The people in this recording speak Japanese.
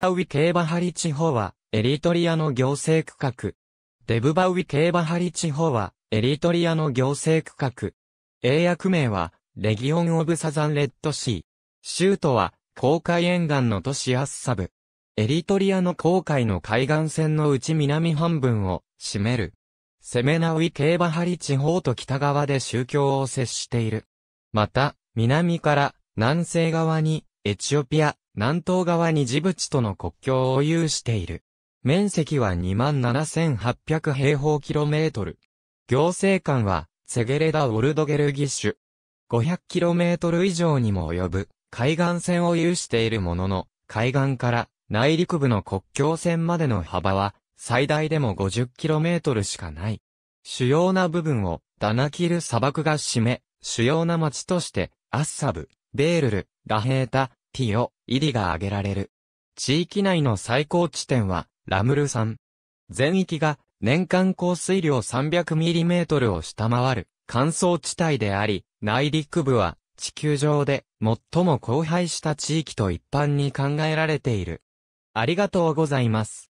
バウィ競馬ハリ地方は、エリトリアの行政区画。デブバウィ競馬ハリ地方は、エリトリアの行政区画。英訳名は、レギオン・オブ・サザン・レッドシー。州都は、公海沿岸の都市アッサブ。エリトリアの公海の海岸線のうち南半分を占める。セメナウィ競馬ハリ地方と北側で宗教を接している。また、南から南西側にエチオピア、南東側にジブチとの国境を有している。面積は27,800平方キロメートル。行政官は、セゲレダ・オルドゲルギッシュ。500キロメートル以上にも及ぶ、海岸線を有しているものの、海岸から内陸部の国境線までの幅は、最大でも5 0キロメートルしかない。主要な部分をダナキル砂漠が占め、主要な町として、アッサブ、ベールル、ラヘータ、ティオ、イディが挙げられる。地域内の最高地点は、ラムル山。全域が、年間降水量 300mm を下回る、乾燥地帯であり、内陸部は、地球上で、最も荒廃した地域と一般に考えられている。ありがとうございます。